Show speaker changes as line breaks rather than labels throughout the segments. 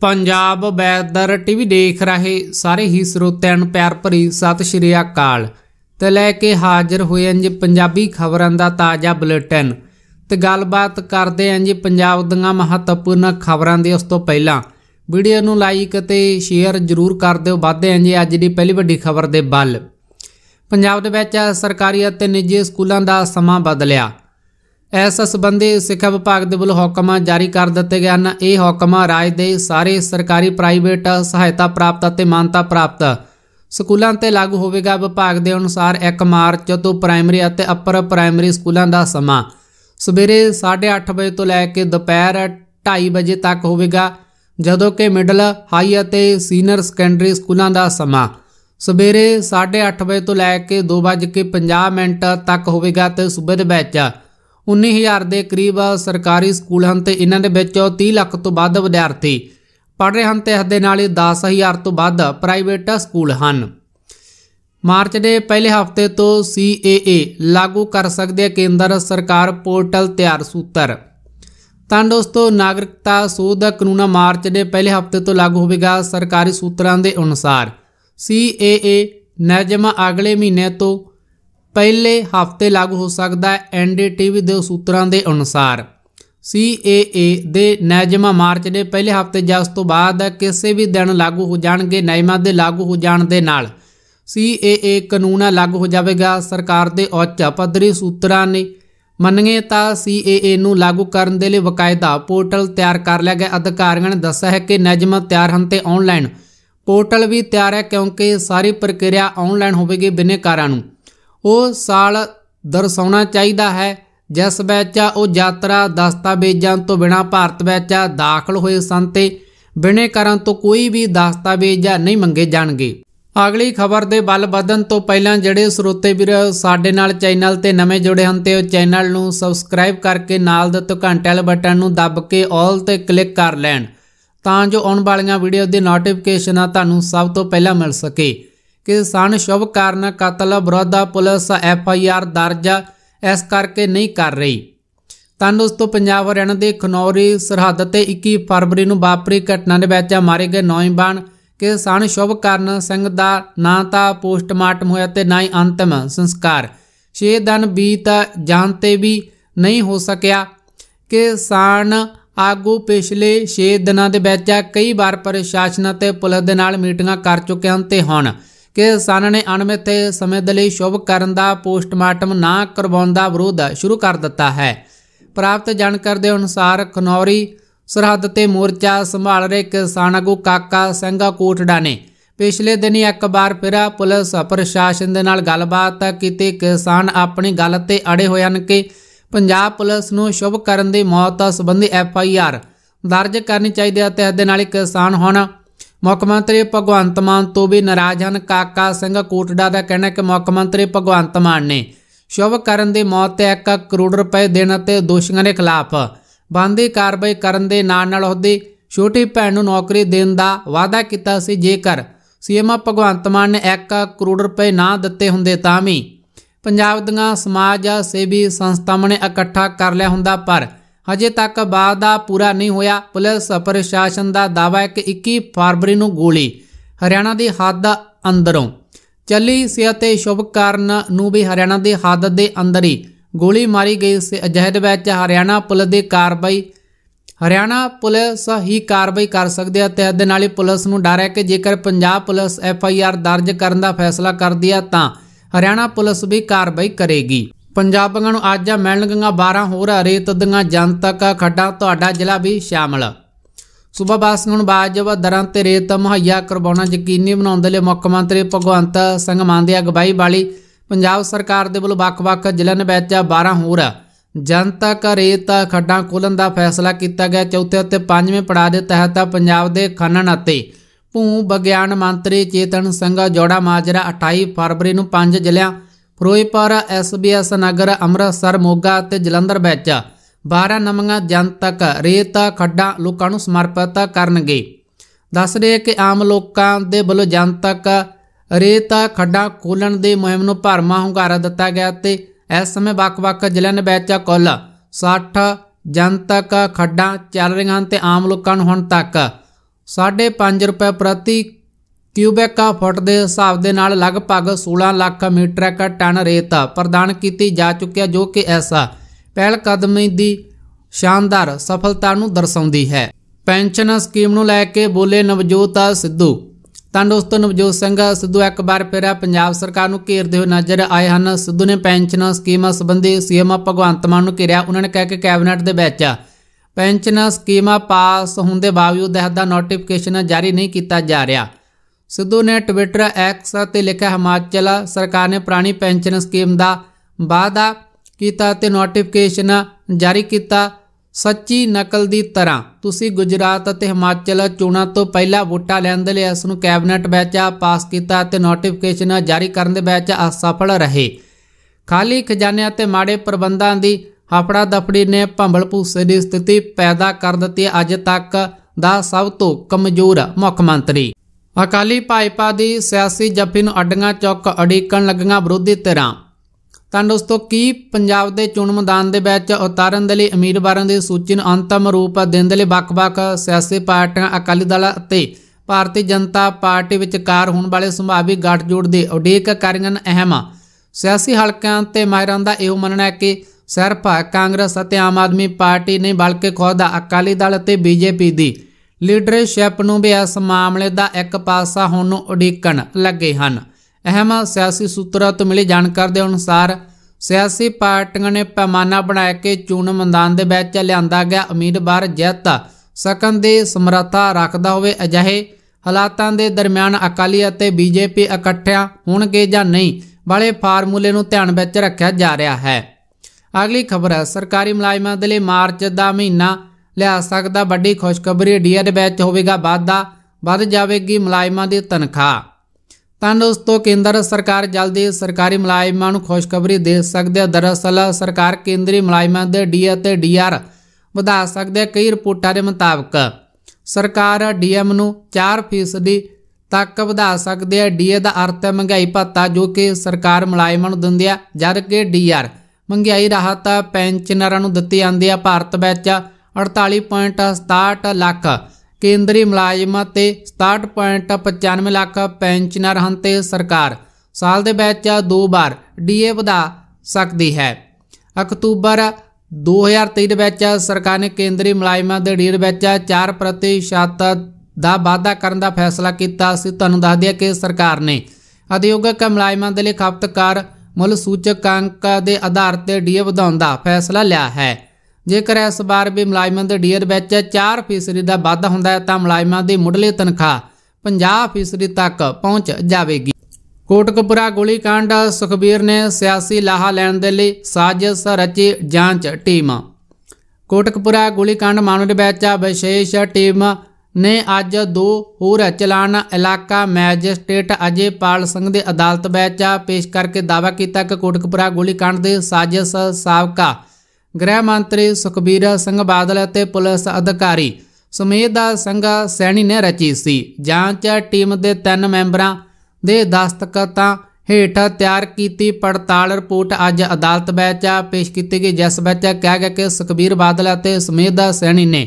Punjab weather TV ਦੇਖ ਰਹੇ ਸਾਰੇ ਹੀ ਸਰੋਤਿਆਂ ਨੂੰ ਪਿਆਰ ਭਰੀ ਸਤਿ ਸ਼੍ਰੀ ਅਕਾਲ ਤੇ ਲੈ ਕੇ ਹਾਜ਼ਰ ਹੋਏ ਹਾਂ ਜੀ ਪੰਜਾਬੀ ਖਬਰਾਂ ਦਾ ਤਾਜ਼ਾ ਬੁਲੇਟਿਨ ਤੇ ਗੱਲਬਾਤ ਕਰਦੇ ਹਾਂ ਜੀ ਪੰਜਾਬ ਦੀਆਂ ਮਹੱਤਵਪੂਰਨ ਖਬਰਾਂ ਦੀ ਉਸ ਤੋਂ ਪਹਿਲਾਂ ਵੀਡੀਓ ਨੂੰ ਲਾਈਕ ਤੇ ਸ਼ੇਅਰ ਜ਼ਰੂਰ ਕਰ ਦਿਓ ਵਾਧੇ ਹਾਂ ਜੀ ਅੱਜ ਦੀ ਪਹਿਲੀ ਵੱਡੀ ਖਬਰ ਦੇ ਵੱਲ ਪੰਜਾਬ ਦੇ ਵਿੱਚ ਸਰਕਾਰੀ ਅਤੇ ਨਿੱਜੀ ਸਕੂਲਾਂ ਦਾ ਸਮਾਂ ਬਦਲਿਆ ਇਸ ਸਬੰਧੀ ਸਿੱਖਿਆ ਵਿਭਾਗ ਦੇ ਵੱਲੋਂ ਹੁਕਮਾਂ ਜਾਰੀ ਕਰ ਦਿੱਤੇ ਗਏ ਹਨ ਇਹ ਹੁਕਮ ਰਾਜ ਦੇ ਸਾਰੇ ਸਰਕਾਰੀ ਪ੍ਰਾਈਵੇਟ ਸਹਾਇਤਾ ਪ੍ਰਾਪਤ ਅਤੇ ਮਾਨਤਾ ਪ੍ਰਾਪਤ ਸਕੂਲਾਂ ਤੇ ਲਾਗੂ ਹੋਵੇਗਾ ਵਿਭਾਗ ਦੇ ਅਨੁਸਾਰ 1 ਮਾਰਚ ਤੋਂ ਪ੍ਰਾਇਮਰੀ ਅਤੇ ਅਪਰ ਪ੍ਰਾਇਮਰੀ ਸਕੂਲਾਂ ਦਾ ਸਮਾਂ ਸਵੇਰੇ 8:30 ਵਜੇ ਤੋਂ ਲੈ ਕੇ ਦੁਪਹਿਰ 2:30 ਵਜੇ ਤੱਕ ਹੋਵੇਗਾ ਜਦੋਂ ਕਿ ਮਿਡਲ ਹਾਈ ਅਤੇ ਸੀਨੀਅਰ ਸੈਕੰਡਰੀ ਸਕੂਲਾਂ ਦਾ ਸਮਾਂ ਸਵੇਰੇ 8:30 ਵਜੇ ਤੋਂ ਲੈ ਕੇ 2:50 ਮਿੰਟ ਤੱਕ ਹੋਵੇਗਾ ਤੇ ਸੂਬੇ ਦੇ ਵਿੱਚ 19000 ਦੇ ਕਰੀਬ ਸਰਕਾਰੀ ਸਕੂਲ ਹਨ ਤੇ ਇਹਨਾਂ ਦੇ ਵਿੱਚ 30 ਲੱਖ ਤੋਂ ਵੱਧ ਵਿਦਿਆਰਥੀ ਪੜ੍ਹ ਰਹੇ ਹਨ ਤੇ ਇਸ ਦੇ ਨਾਲ ਹੀ 10000 ਤੋਂ ਵੱਧ ਪ੍ਰਾਈਵੇਟ ਸਕੂਲ ਹਨ ਮਾਰਚ ਦੇ ਪਹਿਲੇ ਹਫ਼ਤੇ ਤੋਂ CAA ਲਾਗੂ ਕਰ ਸਕਦੇ ਹੈ ਕੇਂਦਰ ਸਰਕਾਰ ਪੋਰਟਲ ਤਿਆਰ ਸੂਤਰ ਤਾਂ ਦੋਸਤੋ ਨਾਗਰਿਕਤਾ ਸੋਧ ਕਾਨੂੰਨ ਮਾਰਚ ਦੇ ਪਹਿਲੇ ਹਫ਼ਤੇ ਤੋਂ ਲਾਗੂ ਹੋਵੇਗਾ ਸਰਕਾਰੀ ਸੂਤਰਾਂ ਦੇ ਅਨੁਸਾਰ CAA ਨਿਯਮ ਅਗਲੇ ਮਹੀਨੇ ਤੋਂ ਪਹਿਲੇ ਹਫ਼ਤੇ ਲਾਗੂ ਹੋ ਸਕਦਾ ਹੈ ਐਨਡੀਟੀਵੀ ਦੇ ਸੂਤਰਾਂ ਦੇ ਅਨੁਸਾਰ ਸੀਏਏ ਦੇ ਨਿਯਮਾਂ ਮਾਰਚ ਦੇ ਪਹਿਲੇ ਹਫ਼ਤੇ ਜਾਂ ਉਸ ਤੋਂ ਬਾਅਦ ਕਿਸੇ ਵੀ ਦਿਨ ਲਾਗੂ ਹੋ ਜਾਣਗੇ ਨਿਯਮਾਂ ਦੇ ਲਾਗੂ ਹੋ ਜਾਣ ਦੇ ਨਾਲ ਸੀਏਏ ਕਾਨੂੰਨ ਲਾਗੂ ਹੋ ਜਾਵੇਗਾ ਸਰਕਾਰ ਦੇ ਉੱਚ ਪੱਧਰੀ ਸੂਤਰਾਂ ਨੇ ਮੰਨਗੇ ਤਾਂ ਸੀਏਏ ਨੂੰ ਲਾਗੂ ਕਰਨ ਦੇ ਲਈ ਵਕਾਇਦਾ ਪੋਰਟਲ ਤਿਆਰ ਕਰ ਲਿਆ ਗਿਆ ਅਧਿਕਾਰੀਆਂ ਨੇ ਦੱਸਿਆ ਹੈ ਕਿ ਨਿਯਮ ਤਿਆਰ ਹਨ ਤੇ ਆਨਲਾਈਨ ਪੋਰਟਲ ਵੀ ਤਿਆਰ ਹੈ ਕਿਉਂਕਿ ਸਾਰੀ ਪ੍ਰਕਿਰਿਆ ਆਨਲਾਈਨ ਹੋਵੇਗੀ ਬਿਨੇਕਾਰਾਂ ਨੂੰ ਉਹ ਸਾਲ ਦਰਸਾਉਣਾ ਚਾਹੀਦਾ ਹੈ ਜਿਸ ਵਿੱਚ ਉਹ ਯਾਤਰਾ ਦਸਤਾਵੇਜ਼ਾਂ ਤੋਂ ਬਿਨਾ ਭਾਰਤ ਵਿੱਚ ਦਾਖਲ ਹੋਏ ਸਨ ਤੇ ਬਿਨੇ ਕਰਨ ਤੋਂ ਕੋਈ ਵੀ ਦਸਤਾਵੇਜ਼ ਨਹੀਂ ਮੰਗੇ ਜਾਣਗੇ ਅਗਲੀ ਖਬਰ ਦੇ ਵੱਲ ਵਧਣ ਤੋਂ ਪਹਿਲਾਂ ਜਿਹੜੇ ਸਰੋਤੇ ਵੀਰ ਸਾਡੇ ਨਾਲ ਚੈਨਲ ਤੇ ਨਵੇਂ ਜੁੜੇ ਹਨ ਤੇ ਉਹ ਚੈਨਲ ਨੂੰ ਸਬਸਕ੍ਰਾਈਬ ਕਰਕੇ ਨਾਲ ਦਿੱਤੇ ਘੰਟੇ ਵਾਲੇ ਬਟਨ ਨੂੰ ਦੱਬ ਕੇ 올 ਤੇ ਕਲਿੱਕ ਕਰ ਲੈਣ ਤਾਂ ਜੋ ਆਉਣ ਵਾਲੀਆਂ ਵੀਡੀਓ ਦੀ ਨੋਟੀਫਿਕੇਸ਼ਨ ਤੁਹਾਨੂੰ ਸਭ ਤੋਂ ਪਹਿਲਾਂ ਮਿਲ ਸਕੇ ਕਿਸਾਨ ਸ਼ੁਭ ਕਾਰਨ ਕਤਲ ਵਿਰੋਧ ਪੁਲਿਸ ਐਫ ਆਈ ਆਰ ਦਰਜ ਇਸ ਕਰਕੇ ਨਹੀਂ ਕਰ ਰਹੀ ਤਾਂ ਦੋਸਤੋ ਪੰਜਾਬ ਹਰਿਆਣਾ ਦੇ ਖਨੌਰੀ ਸਰਹੱਦ ਤੇ 21 ਫਰਵਰੀ ਨੂੰ ਵਾਪਰੀ ਘਟਨਾ ਦੇ ਵਿੱਚ ਮਾਰੇ ਗਏ ਨੌਜਵਾਨ ਕਿਸਾਨ ਸ਼ੁਭ ਕਰਨ ਸਿੰਘ ਦਾ ਨਾਂ ਤਾਂ ਪੋਸਟਮਾਰਟਮ ਹੋਇਆ ਤੇ ਨਾ ਹੀ ਅੰਤਮ ਸੰਸਕਾਰ 6 ਦਿਨ ਬੀਤ ਜਾਣ ਤੇ ਵੀ ਨਹੀਂ ਹੋ ਸਕਿਆ ਕਿਸਾਨ ਆਗੂ ਪਿਛਲੇ 6 ਦਿਨਾਂ ਦੇ ਵਿੱਚ ਕਈ ਵਾਰ ਪ੍ਰਸ਼ਾਸਨ ਅਤੇ ਪੁਲਿਸ ਦੇ ਨਾਲ ਮੀਟਿੰਗਾਂ ਕਰ ਚੁੱਕੇ ਹਨ ਤੇ ਹੁਣ ਕਿ ਸਨ ਨੇ ਅਣਮਿੱਥੇ ਸਮੇਂ ਦੇ ਲਈ ਸ਼ੁਭ ਕਰਨ ਦਾ ਪੋਸਟਮਾਰਟਮ ਨਾ ਕਰਵਾਉਣ ਦਾ ਵਿਰੋਧ ਸ਼ੁਰੂ ਕਰ ਦਿੱਤਾ ਹੈ ਪ੍ਰਾਪਤ ਜਾਣਕਾਰੀ ਦੇ ਅਨੁਸਾਰ ਖਨੌਰੀ ਸਰਹੱਦ ਤੇ ਮੋਰਚਾ ਸੰਭਾਲ ਰਹੇ ਕਿਸਾਨ ਆਗੂ ਕਾਕਾ ਸਿੰਘਾ ਕੋਟੜਾ ਨੇ ਪਿਛਲੇ ਦਿਨੀ ਇੱਕ ਵਾਰ ਫਿਰ ਪੁਲਿਸ ਪ੍ਰਸ਼ਾਸਨ ਦੇ ਨਾਲ ਗੱਲਬਾਤ ਕੀਤੀ ਕਿਸਾਨ ਆਪਣੀ ਗੱਲ ਤੇ ਅੜੇ ਹੋਏ ਹਨ ਕਿ ਪੰਜਾਬ ਪੁਲਿਸ ਨੂੰ ਸ਼ੁਭ ਕਰਨ ਦੀ ਮੌਤ ਸੰਬੰਧੀ ਐਫ ਆਈ ਆਰ ਦਰਜ ਕਰਨੀ ਚਾਹੀਦੀ ਹੈ ਤੇ ਇਸ ਦੇ ਨਾਲ ਹੀ ਕਿਸਾਨ ਹੁਣ ਮੁੱਖ ਮੰਤਰੀ ਭਗਵੰਤ ਮਾਨ ਤੋਂ ਵੀ ਨਾਰਾਜ਼ ਹਨ ਕਾਕਾ ਸਿੰਘ ਕੋਟੜਾ ਦਾ ਕਹਿਣਾ ਕਿ ਮੁੱਖ ਮੰਤਰੀ ਭਗਵੰਤ ਮਾਨ ਨੇ ਸ਼ੁਭ ਕਰਨ ਦੇ ਮੌਤ ਤੇ 1 ਕਰੋੜ ਰੁਪਏ ਦੇਣ ਅਤੇ ਦੋਸ਼ੀਆਂ ਦੇ ਖਿਲਾਫ ਬੰਦੀ ਕਾਰਵਾਈ ਕਰਨ ਦੇ ਨਾਲ ਨਾਲ ਉਹਦੀ ਛੋਟੀ ਭੈਣ ਨੂੰ ਨੌਕਰੀ ਦੇਣ ਦਾ ਵਾਅਦਾ ਕੀਤਾ ਸੀ ਜੇਕਰ ਸੀਐਮ ਭਗਵੰਤ ਮਾਨ ਨੇ 1 ਕਰੋੜ ਰੁਪਏ ਨਾ ਦਿੱਤੇ ਹੁੰਦੇ ਤਾਂ ਵੀ ਪੰਜਾਬ ਦੀਆਂ ਸਮਾਜ ਸੇਵੀ ਸੰਸਥਾਵਾਂ ਨੇ ਇਕੱਠਾ ਕਰ ਲਿਆ ਹੁੰਦਾ ਪਰ ਹਜੇ ਤੱਕ ਵਾਅਦਾ ਪੂਰਾ ਨਹੀਂ ਹੋਇਆ ਪੁਲਿਸ ਪ੍ਰਸ਼ਾਸਨ ਦਾ ਦਾਵਾ ਹੈ ਕਿ 21 ਫਰਵਰੀ ਨੂੰ ਗੋਲੀ ਹਰਿਆਣਾ ਦੇ ਹੱਦ ਅੰਦਰੋਂ ਚੱਲੀ ਸੀ ਅਤੇ ਸ਼ੁਭ ਕਾਰਨ ਨੂੰ ਵੀ ਹਰਿਆਣਾ ਦੇ ਹੱਦ ਦੇ ਅੰਦਰ ਹੀ ਗੋਲੀ ਮਾਰੀ ਗਈ ਸੀ ਅਜਿਹੇ ਵਿੱਚ ਹਰਿਆਣਾ ਪੁਲਿਸ ਦੀ ਕਾਰਵਾਈ ਹਰਿਆਣਾ ਪੁਲਿਸ ਹੀ ਕਾਰਵਾਈ ਕਰ ਸਕਦੀ ਹੈ ਤੇ ਅੱਦੇ ਨਾਲ ਹੀ ਪੁਲਿਸ ਨੂੰ ਡਰ ਹੈ ਕਿ ਜੇਕਰ Punjab police F I R ਦਰਜ ਕਰਨ ਦਾ ਫੈਸਲਾ ਕਰਦੀ ਹੈ ਤਾਂ ਹਰਿਆਣਾ ਪੁਲਿਸ ਵੀ ਕਾਰਵਾਈ ਕਰੇਗੀ ਪੰਜਾਬੀਆਂ ਨੂੰ ਅੱਜ ਮਿਲਣਗੀਆਂ 12 ਹੋਰ ਰੇਤ ਦੀਆਂ ਜਨਤਕ ਖੱਡਾਂ ਤੁਹਾਡਾ ਜ਼ਿਲ੍ਹਾ ਵੀ ਸ਼ਾਮਲ ਸੂਬਾ ਬਾਸਨ ਨੂੰ ਬਾਜਵਾ ਦਰਾਂ ਤੇ ਰੇਤ ਮੁਹੱਈਆ ਕਰਵਾਉਣਾ ਯਕੀਨੀ ਬਣਾਉਣ ਦੇ ਲਈ ਮੁੱਖ ਮੰਤਰੀ ਭਗਵੰਤ ਸਿੰਘ ਮਾਨ ਦੀ ਅਗਵਾਈ ਵਾਲੀ ਪੰਜਾਬ ਸਰਕਾਰ ਦੇ ਵੱਲੋਂ ਵੱਖ-ਵੱਖ ਜ਼ਿਲ੍ਹਿਆਂ ਵਿੱਚ 12 ਹੋਰ ਜਨਤਕ ਰੇਤ ਖੱਡਾਂ ਖੋਲਣ ਦਾ ਫੈਸਲਾ ਕੀਤਾ ਗਿਆ ਚੌਥੇ ਅਤੇ ਪੰਜਵੇਂ ਪੜਾਅ ਦੇ ਤਹਿਤ ਪੰਜਾਬ ਦੇ ਖਨਨ ਅਤੇ ਭੂ ਵਿਗਿਆਨ ਮੰਤਰੀ ਚੇਤਨ ਸਿੰਘ ਜੋੜਾ ਮਾਜਰਾ 28 ਫਰਵਰੀ ਨੂੰ ਪੰਜ ਜ਼ਿਲ੍ਹਿਆਂ ਫਿਰੋਜ਼ਪੁਰ ਐਸਬੀਐਸ ਨਗਰ ਅੰਮ੍ਰਿਤਸਰ ਮੋਗਾ ਅਤੇ ਜਲੰਧਰ ਵਿੱਚ 12 ਨਵੀਆਂ ਜਨਤਕ ਰੇਤਾ ਖੱਡਾਂ ਲੋਕਾਂ ਨੂੰ ਸਮਰਪਿਤ ਕਰਨਗੇ ਦੱਸ ਰਹੇ ਕਿ ਆਮ ਲੋਕਾਂ ਦੇ ਵੱਲੋਂ ਜਨਤਕ ਰੇਤਾ ਖੱਡਾਂ ਖੋਲਣ ਦੇ ਮੁਹਿੰਮ ਨੂੰ ਭਰਮਾ ਹੁੰਗਾਰਾ ਦਿੱਤਾ ਗਿਆ ਤੇ ਇਸ ਸਮੇਂ ਵੱਖ-ਵੱਖ ਜ਼ਿਲ੍ਹਿਆਂ ਵਿੱਚ ਕੁੱਲ 60 ਜਨਤਕ ਖੱਡਾਂ ਚੱਲ ਰਹੀਆਂ ਹਨ ਤੇ ਆਮ ਲੋਕਾਂ ਨੂੰ ਹੁਣ ਤੱਕ 5.5 ਰੁਪਏ ਪ੍ਰਤੀ ਕਿਊਬੈਕ ਫੁੱਟ ਦੇ ਹਿਸਾਬ ਦੇ ਨਾਲ ਲਗਭਗ 16 ਲੱਖ ਕ ਟਨ ਰੇਤ ਪ੍ਰਦਾਨ ਕੀਤੀ ਜਾ ਚੁੱਕਿਆ ਜੋ ਕਿ ਐਸਾ ਪਹਿਲ ਕਦਮੀ ਦੀ ਸ਼ਾਨਦਾਰ ਸਫਲਤਾ ਨੂੰ ਦਰਸਾਉਂਦੀ ਹੈ ਪੈਨਸ਼ਨ ਸਕੀਮ ਨੂੰ ਲੈ ਕੇ ਬੋਲੇ ਨਵਜੋਤ ਸਿੱਧੂ ਤਾਂ ਦੋਸਤੋ ਨਵਜੋਤ ਸਿੰਘ ਸਿੱਧੂ ਇੱਕ ਵਾਰ ਫਿਰ ਪੰਜਾਬ ਸਰਕਾਰ ਨੂੰ ਘੇਰਦੇ ਹੋਏ ਨਜ਼ਰ ਆਏ ਹਨ ਸਿੱਧੂ ਨੇ ਪੈਨਸ਼ਨ ਸਕੀਮ ਸੰਬੰਧੀ ਸੀਐਮ ਭਗਵੰਤ ਮਾਨ ਨੂੰ ਘੇਰਿਆ ਉਹਨਾਂ ਨੇ ਕਿਹਾ ਕਿ ਕੈਬਨਿਟ ਦੇ ਵਿੱਚ ਪੈਨਸ਼ਨ ਸਕੀਮ ਪਾਸ ਹੋਣ ਦੇ ਬਾਵਜੂਦ ਇਹਦਾ ਦਾ ਨੋਟੀਫਿਕੇਸ਼ਨ ਜਾਰੀ ਨਹੀਂ ਕੀਤਾ ਜਾ ਰਿਹਾ ਸਿੱਧੂ ਨੇ ਟਵਿੱਟਰ ਐਕਸ ਤੇ ਲਿਖਿਆ ਹਿਮਾਚਲ ਸਰਕਾਰ ਨੇ ਪੁਰਾਣੀ ਪੈਨਸ਼ਨ ਸਕੀਮ ਦਾ ਵਾਅਦਾ ਕੀਤਾ ਤੇ ਨੋਟੀਫਿਕੇਸ਼ਨ ਜਾਰੀ ਕੀਤਾ ਸੱਚੀ ਨਕਲ ਦੀ ਤਰ੍ਹਾਂ ਤੁਸੀਂ ਗੁਜਰਾਤ ਅਤੇ ਹਿਮਾਚਲ ਚੋਣਾਂ ਤੋਂ ਪਹਿਲਾਂ ਵੋਟਾਂ ਲੈਣ ਦੇ ਲਈ ਇਸ ਨੂੰ ਕੈਬਨਿਟ ਵਿੱਚ ਪਾਸ ਕੀਤਾ ਤੇ ਨੋਟੀਫਿਕੇਸ਼ਨ ਜਾਰੀ ਕਰਨ ਦੇ ਵਿੱਚ ਅਸਫਲ ਰਹੇ ਖਾਲੀ ਖਜ਼ਾਨੇ ਅਤੇ ਮਾੜੇ ਪ੍ਰਬੰਧਾਂ ਦੀ ਹਫੜਾ ਦਫੜੀ ਨੇ ਭੰਬਲ ਭੂਸੇ ਦੀ ਸਥਿਤੀ ਪੈਦਾ ਕਰ ਦਿੱਤੀ ਅੱਜ ਤੱਕ ਦਾ ਸਭ ਤੋਂ ਕਮਜ਼ੋਰ ਮੁੱਖ ਮੰਤਰੀ ਅਕਾਲੀ ਭਾਜਪਾ ਦੀ ਸਿਆਸੀ ਜੱਫੀ ਨੂੰ ਅੱਡੀਆਂ ਚੁੱਕ ਅੜੀਕਣ ਲੱਗੀਆਂ ਵਿਰੋਧੀ ਧਿਰਾਂ ਤਾਂ ਦੋਸਤੋ ਕੀ ਪੰਜਾਬ ਦੇ ਚੋਣ ਮੈਦਾਨ ਦੇ ਵਿੱਚ ਉਤਾਰਨ ਦੇ ਲਈ ਉਮੀਦਵਾਰਾਂ ਦੀ ਸੂਚੀ ਨੂੰ ਅੰਤਮ ਰੂਪ ਦੇਣ ਦੇ ਲਈ ਵੱਖ-ਵੱਖ ਸਿਆਸੀ ਪਾਰਟੀਆਂ ਅਕਾਲੀ ਦਲ ਅਤੇ ਭਾਰਤੀ ਜਨਤਾ ਪਾਰਟੀ ਵਿਚਕਾਰ ਹੋਣ ਵਾਲੇ ਸੰਭਾਵੀ ਗੱਠਜੋੜ ਦੇ ਉਡੀਕ ਕਰਨ ਅਹਿਮ ਸਿਆਸੀ ਹਲਕਿਆਂ ਤੇ ਮਾਇਰਾਂ ਦਾ ਇਹੋ ਮੰਨਣਾ ਹੈ ਕਿ ਸਿਰਫ ਕਾਂਗਰਸ ਅਤੇ ਆਮ ਆਦਮੀ ਪਾਰਟੀ ਨਹੀਂ ਬਲਕਿ ਖੁਦ ਅਕਾਲੀ ਦਲ ਅਤੇ ਬੀਜੇਪੀ ਦੀ ਲੀਡਰਸ਼ਿਪ ਨੂੰ ਵੀ ਇਸ ਮਾਮਲੇ ਦਾ ਇੱਕ ਪਾਸਾ ਹੁਣ ਨੂੰ ਉਡੀਕਣ ਲੱਗੇ ਹਨ ਅਹਿਮ ਸਿਆਸੀ ਸੂਤਰਾਂ ਤੋਂ ਮਿਲੀ ਜਾਣਕਾਰੀ ਦੇ ਅਨੁਸਾਰ ਸਿਆਸੀ ਪਾਰਟੀਆਂ ਨੇ ਪੈਮਾਨਾ ਬਣਾ ਕੇ ਚੋਣ ਮੈਦਾਨ ਦੇ ਵਿੱਚ ਲਿਆਂਦਾ ਗਿਆ ਉਮੀਦਵਾਰ ਜਿੱਤ ਸਕਣ ਦੀ ਸਮਰੱਥਾ ਰੱਖਦਾ ਹੋਵੇ ਅਜਿਹੇ ਹਾਲਾਤਾਂ ਦੇ ਦਰਮਿਆਨ ਅਕਾਲੀ ਅਤੇ ਬੀਜੇਪੀ ਇਕੱਠਿਆਂ ਹੋਣਗੇ ਜਾਂ ਨਹੀਂ ਵਾਲੇ ਫਾਰਮੂਲੇ ਨੂੰ ਧਿਆਨ ਵਿੱਚ ਰੱਖਿਆ ਜਾ ਰਿਹਾ ਹੈ ਅਗਲੀ ਖਬਰ ਹੈ ਸਰਕਾਰੀ ਮੁਲਾਜ਼ਮਾਂ ਦੇ ਲਈ ਮਾਰਚ ਦਾ ਮਹੀਨਾ ਲਿਆ ਸਕਦਾ ਵੱਡੀ ਖੁਸ਼ਖਬਰੀ ਡੀਆਰ ਵਿੱਚ ਹੋਵੇਗਾ ਵਾਧਾ ਵੱਧ ਜਾਵੇਗੀ ਮੁਲਾਜ਼ਮਾਂ ਦੀ ਤਨਖਾਹ ਤਾਂ ਦੋਸਤੋ ਕੇਂਦਰ ਸਰਕਾਰ ਜਲਦੀ ਸਰਕਾਰੀ ਮਲਾਇਮਾਂ ਨੂੰ ਖੁਸ਼ਖਬਰੀ ਦੇ ਸਕਦੇ ਦਰਅਸਲ ਸਰਕਾਰ ਕੇਂਦਰੀ ਮਲਾਇਮਾਂ ਦੇ ਡੀਏ ਤੇ ਡੀਆਰ ਵਧਾ ਸਕਦੇ ਕਈ ਰਿਪੋਰਟਾਂ ਦੇ ਮੁਤਾਬਕ ਸਰਕਾਰ ਡੀਐਮ ਨੂੰ 4% ਤੱਕ ਵਧਾ ਸਕਦੇ ਹੈ ਡੀਏ ਦਾ ਅਰਥ ਹੈ ਮਹਿੰਗਾਈ ਭੱਤਾ ਜੋ ਕਿ ਸਰਕਾਰ ਮਲਾਇਮਾਂ ਨੂੰ ਦਿੰਦੀ ਹੈ ਜਦ ਕਿ ਡੀਆਰ ਮਹਿੰਗਾਈ ਰਾਹਤ ਪੈਨਸ਼ਨਰਾਂ ਨੂੰ ਦਿੱਤੀ ਜਾਂਦੀ ਹੈ ਭਾਰਤ ਵਿੱਚ 48.67 ਲੱਖ ਕੇਂਦਰੀ ਮੁਲਾਜ਼ਮਾਂ ਤੇ 67.95 ਲੱਖ ਪੈਨਸ਼ਨਰ ਹਨ ਤੇ ਸਰਕਾਰ ਸਾਲ ਦੇ ਵਿੱਚ ਦੋ ਵਾਰ ਡੀਏ ਵਧਾ ਸਕਦੀ ਹੈ ਅਕਤੂਬਰ 2023 ਦੇ ਵਿੱਚ ਸਰਕਾਰ ਨੇ ਕੇਂਦਰੀ ਮੁਲਾਜ਼ਮਾਂ ਦੇ ਡੀਏ ਵਿੱਚ 4% ਦਾ ਵਾਧਾ ਕਰਨ ਦਾ ਫੈਸਲਾ ਕੀਤਾ ਸੀ ਤੁਹਾਨੂੰ ਦੱਸ ਦਿਆ ਕਿ ਸਰਕਾਰ ਨੇ ਉਦਯੋਗਿਕ ਮੁਲਾਜ਼ਮਾਂ ਦੇ ਲਈ ਖਪਤਕਾਰ ਮੁੱਲ ਸੂਚਕਾਂਕ ਦੇ ਆਧਾਰ ਤੇ ਡੀਏ ਵਧਾਉਣ ਦਾ ਫੈਸਲਾ ਲਿਆ ਹੈ ਜੇਕਰ ਇਸ ਵਾਰ ਵੀ ਮੁਲਾਜ਼ਮਾਂ ਦੇ ਡੀਅਰ ਵਿੱਚ 4% ਦਾ ਵਾਧਾ ਹੁੰਦਾ ਹੈ ਤਾਂ ਮੁਲਾਜ਼ਮਾਂ ਦੀ ਮੁੱਢਲੀ ਤਨਖਾਹ 50% ਤੱਕ ਪਹੁੰਚ ਜਾਵੇਗੀ ਕੋਟਕਪੁਰਾ ਗੋਲੀकांड ਸੁਖਬੀਰ ਨੇ ਸਿਆਸੀ ਲਾਹਾ ਲੈਣ ਦੇ ਲਈ ਸਾਜ਼ਿਸ਼ ਰਚੀ ਜਾਂਚ ਟੀਮ ਕੋਟਕਪੁਰਾ ਗੋਲੀकांड ਮਾਮਲੇ ਵਿੱਚ ਵਿਸ਼ੇਸ਼ ਟੀਮ ਨੇ ਅੱਜ ਦੋ ਹੋਰ ਚਲਾਨ ਇਲਾਕਾ ਮੈਜਿਸਟ੍ਰੇਟ ਪਾਲ ਸਿੰਘ ਦੇ ਅਦਾਲਤ ਵਿੱਚ ਪੇਸ਼ ਕਰਕੇ ਦਾਵਾ ਕੀਤਾ ਕਿ ਕੋਟਕਪੁਰਾ ਗੋਲੀकांड ਦੇ ਸਾਜ਼ਿਸ਼ ਸਾਬਕਾ ਗ੍ਰਹਿ ਮੰਤਰੀ ਸੁਖਬੀਰ ਸਿੰਘ ਬਾਦਲ ਅਤੇ ਪੁਲਿਸ ਅਧਿਕਾਰੀ ਸੁਮੇਧ ਦਾ ਸੰਘਾ ਸੈਣੀ ਨੇ ਰਚੀ ਸੀ ਜਾਂਚ ਟੀਮ ਦੇ ਤਿੰਨ ਮੈਂਬਰਾਂ ਦੇ ਦਸਤਕਤਾਂ ਹੇਠ ਤਿਆਰ ਕੀਤੀ ਪੜਤਾਲ ਰਿਪੋਰਟ ਅੱਜ ਅਦਾਲਤ ਵਿੱਚ ਪੇਸ਼ ਕੀਤੀ ਗਈ ਜਿਸ ਵਿੱਚ ਕਿਹਾ ਗਿਆ ਕਿ ਸੁਖਬੀਰ ਬਾਦਲ ਅਤੇ ਸੁਮੇਧ ਦਾ ਸੈਣੀ ਨੇ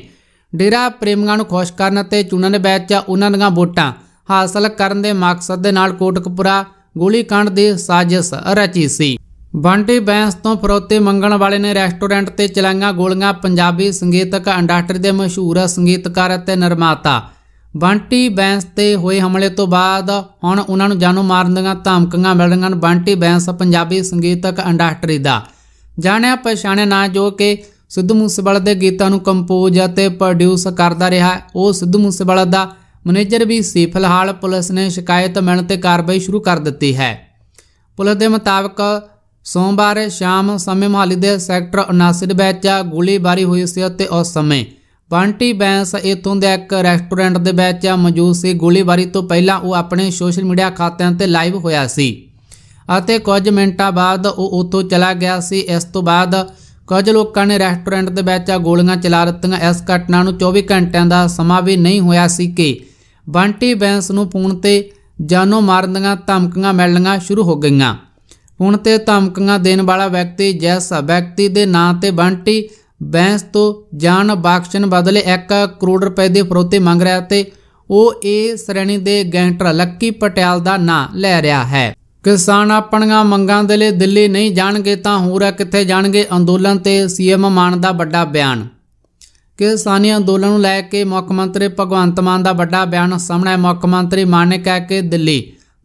ਡੇਰਾ ਪ੍ਰੇਮੀਆਂ ਨੂੰ ਖੁਸ਼ ਕਰਨ ਅਤੇ ਚੁਣਨ ਵਿੱਚ ਉਹਨਾਂ ਦੀਆਂ ਵੋਟਾਂ ਹਾਸਲ ਕਰਨ ਦੇ ਮਕਸਦ ਦੇ ਨਾਲ ਕੋਟਕਪੁਰਾ ਗੋਲੀकांड ਦੀ ਸਾਜ਼ਿਸ਼ ਰਚੀ ਸੀ ਬੰਟੀ ਬੈਂਸ ਤੋਂ ਫਰੋਤੇ ਮੰਗਣ ਵਾਲੇ ਨੇ ਰੈਸਟੋਰੈਂਟ ਤੇ ਚਲਾਈਆਂ ਗੋਲੀਆਂ ਪੰਜਾਬੀ ਸੰਗੀਤਕ ਇੰਡਸਟਰੀ ਦੇ ਮਸ਼ਹੂਰ ਸੰਗੀਤਕਾਰ ਅਤੇ ਨਿਰਮਾਤਾ ਬੰਟੀ ਬੈਂਸ ਤੇ ਹੋਏ ਹਮਲੇ ਤੋਂ ਬਾਅਦ ਹੁਣ ਉਹਨਾਂ ਨੂੰ ਜਾਨੋਂ ਮਾਰਨ ਦੀਆਂ ਧਮਕੀਆਂ ਮਿਲ ਰਹੀਆਂ ਹਨ ਬੰਟੀ ਬੈਂਸ ਪੰਜਾਬੀ ਸੰਗੀਤਕ ਇੰਡਸਟਰੀ ਦਾ ਜਾਣਿਆ ਪਛਾਣਿਆ ਨਾਂ ਜੋ ਕਿ ਸਿੱਧੂ ਮੂਸੇਵਾਲਾ ਦੇ ਗੀਤਾਂ ਨੂੰ ਕੰਪੋਜ਼ ਅਤੇ ਪ੍ਰੋਡਿਊਸ ਕਰਦਾ ਰਿਹਾ ਉਹ ਸਿੱਧੂ ਮੂਸੇਵਾਲਾ ਦਾ ਮੈਨੇਜਰ ਵੀ ਸੀ ਫਿਲਹਾਲ ਪੁਲਿਸ ਨੇ ਸ਼ਿਕਾਇਤ ਮਿਲਣ ਤੇ ਕਾਰਵਾਈ ਸ਼ੁਰੂ ਕਰ ਦਿੱਤੀ ਹੈ ਪੁਲਿਸ ਦੇ ਮੁਤਾਬਕ ਸੋਮਵਾਰ ਸ਼ਾਮ ਸਮੇਂ ਮਹਾਲੀ ਦੇ ਸੈਕਟਰ 79 ਵਿੱਚ ਗੋਲੀਬਾਰੀ ਹੋਈ ਸੀ ਅਤੇ ਉਸ ਸਮੇਂ ਬੰਟੀ ਬੈਂਸ ਇਥੋਂ ਦੇ ਇੱਕ ਰੈਸਟੋਰੈਂਟ ਦੇ ਵਿੱਚ ਮੌਜੂਦ ਸੀ ਗੋਲੀਬਾਰੀ ਤੋਂ ਪਹਿਲਾਂ ਉਹ ਆਪਣੇ ਸੋਸ਼ਲ ਮੀਡੀਆ ਖਾਤਿਆਂ ਤੇ ਲਾਈਵ ਹੋਇਆ ਸੀ ਅਤੇ ਕੁਝ ਮਿੰਟਾਂ ਬਾਅਦ ਉਹ ਉੱਥੋਂ ਚਲਾ ਗਿਆ ਸੀ ਇਸ ਤੋਂ ਬਾਅਦ ਕੁਝ ਲੋਕਾਂ ਨੇ ਰੈਸਟੋਰੈਂਟ ਦੇ ਵਿੱਚ ਗੋਲੀਆਂ ਚਲਾ ਦਿੱਤੀਆਂ ਇਸ ਘਟਨਾ ਨੂੰ 24 ਘੰਟਿਆਂ ਦਾ ਸਮਾਂ ਵੀ ਨਹੀਂ ਹੋਇਆ ਸੀ ਕਿ ਬੰਟੀ ਬੈਂਸ ਨੂੰ ਪੂਨ ਤੇ ਜਾਨੋਂ ਮਾਰਨ ਦੀਆਂ ਧਮਕੀਆਂ ਮਿਲਣੀਆਂ ਸ਼ੁਰੂ ਹੋ ਗਈਆਂ ਹੁਣ ਤੇ ਧਮਕੀਆਂ ਦੇਣ ਵਾਲਾ ਵਿਅਕਤੀ ਜੈਸਾ ਵਿਅਕਤੀ ਦੇ ਨਾਂ ਤੇ ਬੰਟੀ ਬੈਂਸ ਤੋਂ ਜਾਨ ਬਖਸ਼ਣ ਬਦਲੇ 1 ਕਰੋੜ ਰੁਪਏ ਦੇ ਫਰੋਤੇ ਮੰਗ ਰਿਹਾ ਤੇ ਉਹ ਏ ਸ਼੍ਰੇਣੀ ਦੇ ਗੈਂਟਰ ਲੱਕੀ ਪਟਿਆਲ ਦਾ ਨਾਂ ਲੈ ਰਿਹਾ ਹੈ ਕਿਸਾਨ ਆਪਣੀਆਂ ਮੰਗਾਂ ਦੇ ਲਈ ਦਿੱਲੀ ਨਹੀਂ ਜਾਣਗੇ ਤਾਂ ਹੋਰਾ ਕਿੱਥੇ ਜਾਣਗੇ ਅੰਦੋਲਨ ਤੇ ਸੀਐਮ ਮਾਨ ਦਾ ਵੱਡਾ ਬਿਆਨ ਕਿਸਾਨੀ ਅੰਦੋਲਨ ਨੂੰ ਲੈ ਕੇ ਮੁੱਖ ਮੰਤਰੀ ਭਗਵੰਤ ਮਾਨ ਦਾ ਵੱਡਾ ਬਿਆਨ ਸਾਹਮਣੇ ਮੁੱਖ ਮੰਤਰੀ ਮਾਨ ਨੇ ਕਿਹਾ ਕਿ ਦਿੱਲੀ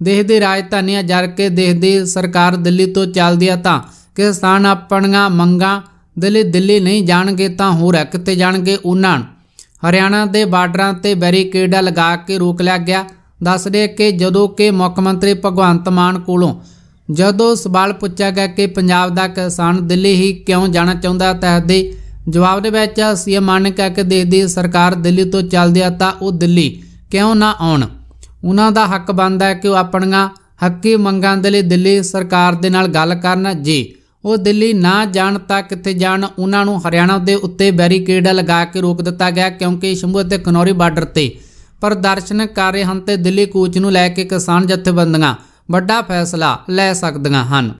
ਦੇਸ਼ ਰਾਜਧਾਨੀਆਂ ਜਰ ਕੇ ਦੇਸ਼ ਦੀ ਸਰਕਾਰ ਦਿੱਲੀ ਤੋਂ ਚੱਲਦੀ ਆ ਤਾਂ ਕਿਸਾਨ ਆਪਣੀਆਂ ਮੰਗਾਂ ਦਿੱਲੀ ਦਿੱਲੀ ਨਹੀਂ ਜਾਣਗੇ ਤਾਂ ਹੋਰ ਕਿਤੇ ਜਾਣਗੇ ਉਹਨਾਂ ਹਰਿਆਣਾ ਦੇ ਬਾਰਡਰਾਂ ਤੇ ਬੈਰੀਕੇਡਾਂ ਲਗਾ ਕੇ ਰੋਕ ਲਿਆ ਗਿਆ ਦੱਸਦੇ ਕਿ ਜਦੋਂ ਕਿ ਮੁੱਖ ਮੰਤਰੀ ਭਗਵੰਤ ਮਾਨ ਕੋਲੋਂ ਜਦੋਂ ਸਵਾਲ ਪੁੱਛਿਆ ਗਿਆ ਕਿ ਪੰਜਾਬ ਦਾ ਕਿਸਾਨ ਦਿੱਲੀ ਹੀ ਕਿਉਂ ਜਾਣਾ ਚਾਹੁੰਦਾ ਤਾਂ ਦੇ ਜਵਾਬ ਦੇ ਵਿੱਚ ਸੀਐਮ ਮਾਨ ਨੇ ਕਿਹਾ ਕਿ ਦੇਖਦੇ ਸਰਕਾਰ ਦਿੱਲੀ ਤੋਂ ਚੱਲਦੀ ਆ ਤਾਂ ਉਹ ਦਿੱਲੀ ਕਿਉਂ ਨਾ ਆਉਣ ਉਹਨਾਂ ਦਾ ਹੱਕ ਬਣਦਾ ਹੈ ਕਿ ਉਹ ਆਪਣੀਆਂ ਹੱਕੀ ਮੰਗਾਂ ਦੇ ਲਈ ਦਿੱਲੀ ਸਰਕਾਰ ਦੇ ਨਾਲ ਗੱਲ ਕਰਨ ਜੀ ਉਹ ਦਿੱਲੀ ਨਾ ਜਾਣ ਤਾਂ ਕਿੱਥੇ ਜਾਣ ਉਹਨਾਂ ਨੂੰ ਹਰਿਆਣਾ ਦੇ ਉੱਤੇ ਬੈਰੀਕੇਡ ਲਗਾ ਕੇ ਰੋਕ ਦਿੱਤਾ ਗਿਆ ਕਿਉਂਕਿ ਸ਼ੰਭੂ ਅਤੇ ਕਨੌਰੀ ਬਾਰਡਰ ਤੇ ਪ੍ਰਦਰਸ਼ਨ ਕਰ ਰਹੇ ਹਨ ਤੇ ਦਿੱਲੀ ਕੂਚ ਨੂੰ ਲੈ ਕੇ ਕਿਸਾਨ ਜਥੇਬੰਦੀਆਂ ਵੱਡਾ ਫੈਸਲਾ ਲੈ ਸਕਦੀਆਂ ਹਨ